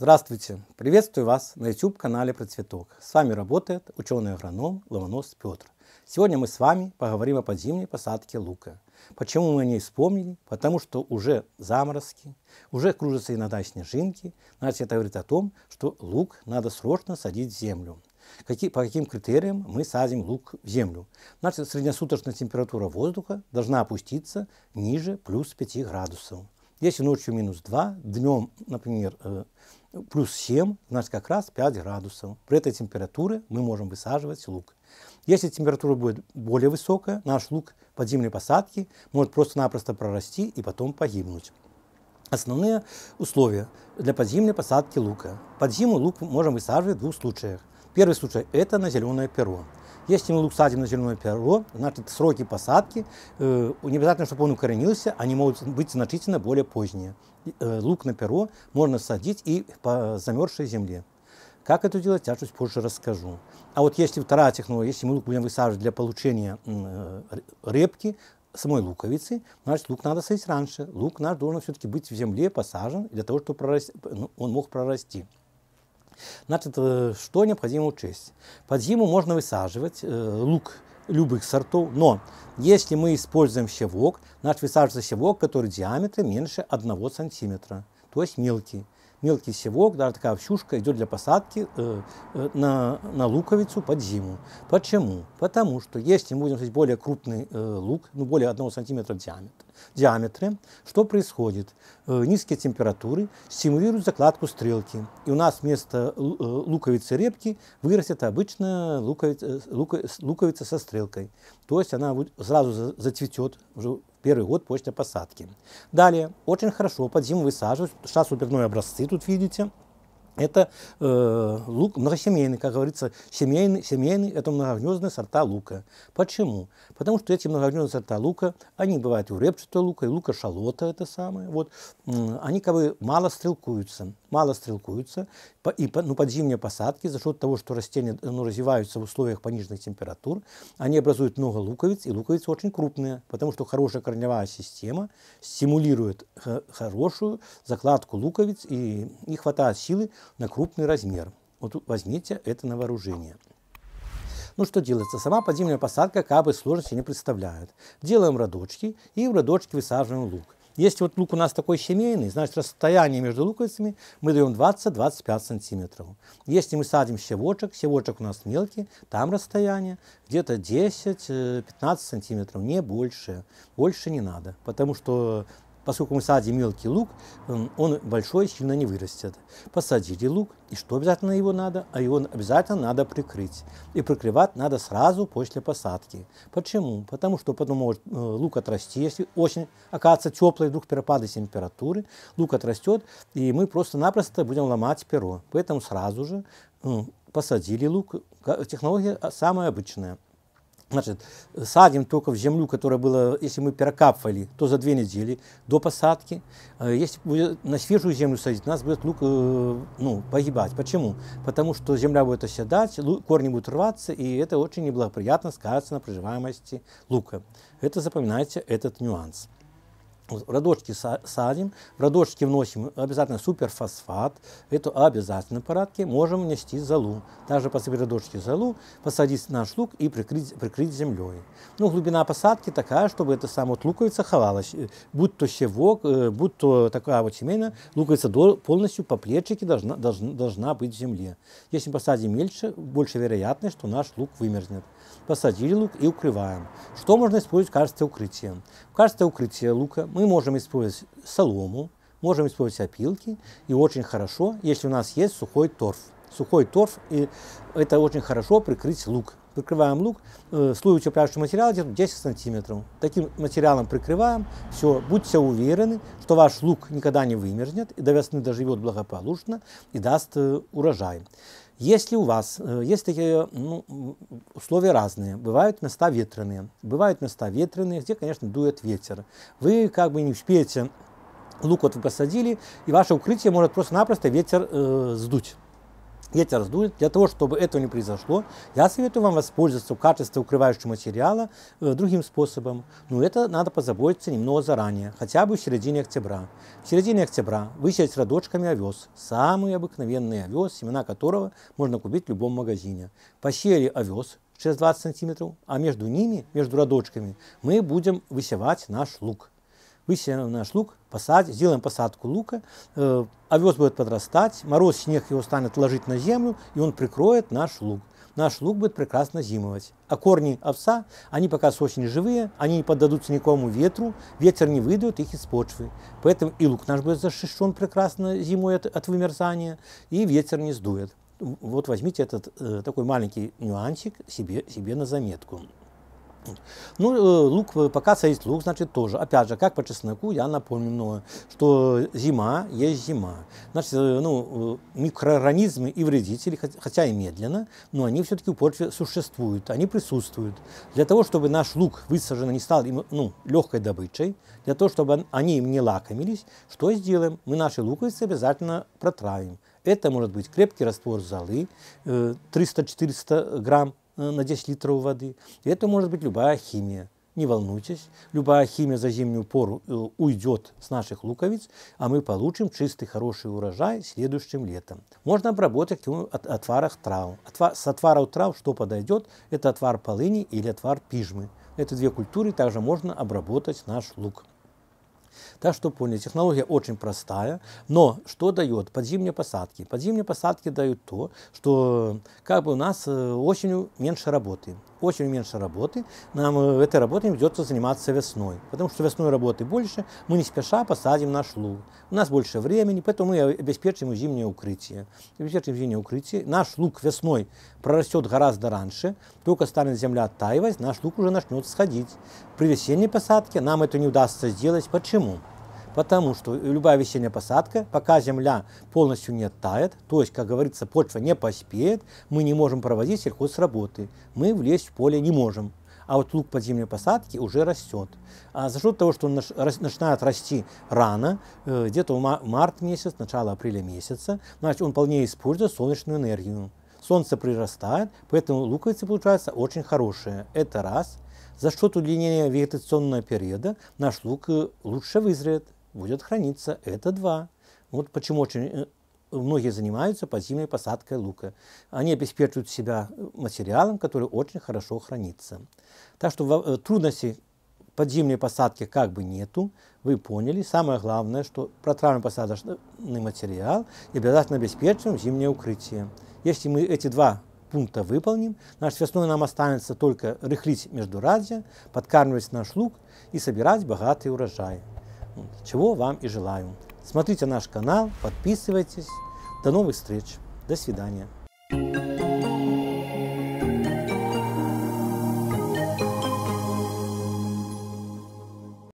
Здравствуйте! Приветствую вас на YouTube-канале «Про цветок». С вами работает ученый-агроном Ломонос Петр. Сегодня мы с вами поговорим о подзимней посадке лука. Почему мы о ней вспомнили? Потому что уже заморозки, уже кружатся иногда снежинки. Значит, это говорит о том, что лук надо срочно садить в землю. Какие, по каким критериям мы садим лук в землю? Значит, среднесуточная температура воздуха должна опуститься ниже плюс 5 градусов. Если ночью минус 2, днем, например, э, плюс 7, значит как раз 5 градусов. При этой температуре мы можем высаживать лук. Если температура будет более высокая, наш лук по зимней посадке может просто-напросто прорасти и потом погибнуть. Основные условия для подземной посадки лука. Под зиму лук можем высаживать в двух случаях. Первый случай – это на зеленое перо. Если мы лук садим на зеленое перо, значит сроки посадки, э, не обязательно, чтобы он укоренился, они могут быть значительно более поздние. Э, лук на перо можно садить и по замерзшей земле. Как это делать, я чуть позже расскажу. А вот если вторая технология, ну, если мы лук будем высаживать для получения э, репки, самой луковицы, значит, лук надо садить раньше. Лук наш должен все-таки быть в земле посажен для того, чтобы прорасти, ну, он мог прорасти. Значит, э, что необходимо учесть? Под зиму можно высаживать лук любых сортов, но если мы используем щевок, наш высаживается щевок, который диаметр меньше 1 см, то есть мелкий. Мелкий севок, даже такая овчушка, идет для посадки э, э, на, на луковицу под зиму. Почему? Потому что если мы будем более крупный э, лук, ну более 1 см диаметра, диаметре, что происходит? Э, низкие температуры стимулируют закладку стрелки. И у нас вместо э, луковицы репки вырастет обычно луковица, э, луковица со стрелкой. То есть она сразу зацветет уже первый год после посадки. Далее, очень хорошо под зиму высаживают шасуберной образцы, тут видите, это э, лук многосемейный, как говорится, семейный, семейный – это многогнездные сорта лука. Почему? Потому что эти многогнездные сорта лука, они бывают у репчатого лука, и лука шалота это самое, вот, они как бы мало стрелкуются мало стрелкуются, и ну, подзимние посадки за счет того, что растения э, ну, развиваются в условиях пониженных температур, они образуют много луковиц, и луковицы очень крупные, потому что хорошая корневая система стимулирует хорошую закладку луковиц, и не хватает силы на крупный размер. Вот возьмите это на вооружение. Ну что делается? Сама подземная посадка как бы сложности не представляет. Делаем родочки и в родочки высаживаем лук. Если вот лук у нас такой семейный, значит расстояние между луковицами мы даем 20-25 сантиметров. Если мы садим щевочек, щевочек у нас мелкий, там расстояние где-то 10-15 сантиметров, не больше. Больше не надо, потому что Поскольку мы садим мелкий лук, эм, он большой сильно не вырастет. Посадили лук, и что обязательно его надо? А его обязательно надо прикрыть. И прикрывать надо сразу после посадки. Почему? Потому что потом может э, лук отрасти, если очень окажется теплый, вдруг перепады температуры, лук отрастет, и мы просто-напросто будем ломать перо. Поэтому сразу же эм, посадили лук. Технология а, самая обычная – Значит, садим только в землю, которая была, если мы перекапывали, то за две недели до посадки. Э, если на свежую землю садить, у нас будет лук э, ну, погибать. Почему? Потому что земля будет оседать, корни будут рваться, и это очень неблагоприятно скажется на проживаемости лука. Это запоминайте этот нюанс. Радочки садим, в радочки вносим обязательно суперфосфат. Это обязательно в порядке. Можем внести залу. Также посыпать радочки залу, посадить наш лук и прикрыть, прикрыть землей. Ну, глубина посадки такая, чтобы это сам вот луковица ховалась. Э, будь то щевок, э, будь то такая вот семейная, луковица полностью по плечике должна, должна, должна быть в земле. Если посадим мельче, больше вероятность, что наш лук вымерзнет. Посадили лук и укрываем. Что можно использовать в качестве укрытия? В качестве укрытия лука мы можем использовать солому, можем использовать опилки, и очень хорошо, если у нас есть сухой торф. Сухой торф, и это очень хорошо прикрыть лук. Прикрываем лук, э, слой утепляющего материала где-то 10 сантиметров. Таким материалом прикрываем, все, будьте уверены, что ваш лук никогда не вымерзнет, и до весны доживет благополучно, и даст э, урожай. Если у вас э, есть такие ну, условия разные, бывают места ветреные, бывают места ветреные, где, конечно, дует ветер. Вы как бы не успеете лук вот вы посадили, и ваше укрытие может просто-напросто ветер э, сдуть. Ветер сдует. Для того, чтобы этого не произошло, я советую вам воспользоваться в качестве укрывающего материала э, другим способом. Но это надо позаботиться немного заранее, хотя бы в середине октября. В середине октября высеять радочками овес, самый обыкновенный овес, семена которого можно купить в любом магазине. Посеяли овес через 20 сантиметров, а между ними, между радочками, мы будем высевать наш лук высеем наш лук, посадим сделаем посадку лука, э, овес будет подрастать, мороз, снег его станет ложить на землю, и он прикроет наш лук. Наш лук будет прекрасно зимовать. А корни овса, они пока с осени живые, они не поддадутся никому ветру, ветер не выйдет их из почвы. Поэтому и лук наш будет защищен прекрасно зимой от, от вымерзания, и ветер не сдует. Вот возьмите этот э, такой маленький нюансик себе, себе на заметку. Ну, э, лук, э, пока царит лук, значит, тоже. Опять же, как по чесноку, я напомню много, что зима есть зима. Значит, э, ну, микроорганизмы и вредители, хотя и медленно, но они все-таки в почве существуют, они присутствуют. Для того, чтобы наш лук высаженный не стал ну, легкой добычей, для того, чтобы они им не лакомились, что сделаем? Мы наши луковицы обязательно протравим. Это может быть крепкий раствор золы, 300-400 грамм Э, на 10 литров воды. И это может быть любая химия. Не волнуйтесь, любая химия за зимнюю пору э, уйдет с наших луковиц, а мы получим чистый хороший урожай следующим летом. Можно обработать его от отварах трав. Отвар, с отваров трав что подойдет? Это отвар полыни или отвар пижмы. Это две культуры, также можно обработать наш лук. Так что поняли, технология очень простая, но что дает подзимние посадки? Подзимние посадки дают то, что как бы у нас э, осенью меньше работы очень меньше работы, нам э, этой работой придется заниматься весной, потому что весной работы больше, мы не спеша посадим наш луг. У нас больше времени, поэтому мы обеспечим зимнее укрытие. Обеспечим зимнее укрытие. Наш луг весной прорастет гораздо раньше, только станет земля оттаивать, наш лук уже начнет сходить. При весенней посадке нам это не удастся сделать. Почему? потому что любая весенняя посадка, пока земля полностью не тает, то есть, как говорится, почва не поспеет, мы не можем проводить сельхозработы, мы влезть в поле не можем а вот лук подземной посадки уже растет. А за счет того, что он начинает расти рано, э, где-то в март месяц, начало апреля месяца, значит, он вполне использует солнечную энергию. Солнце прирастает, поэтому луковицы получаются очень хорошие. Это раз. За счет удлинения вегетационного периода наш лук э, лучше вызреет будет храниться. Это два. Вот почему очень э, многие занимаются подземной посадкой лука. Они обеспечивают себя э, материалом, который очень хорошо хранится. Так что э, трудности подземной посадки как бы нету. Вы поняли. Самое главное, что протравленный посадочный материал и обязательно обеспечиваем зимнее укрытие. Если мы эти два пункта выполним, наш весной нам останется только рыхлить междуразья, подкармливать наш лук и собирать богатый урожай чего вам и желаю. Смотрите наш канал, подписывайтесь. До новых встреч. До свидания.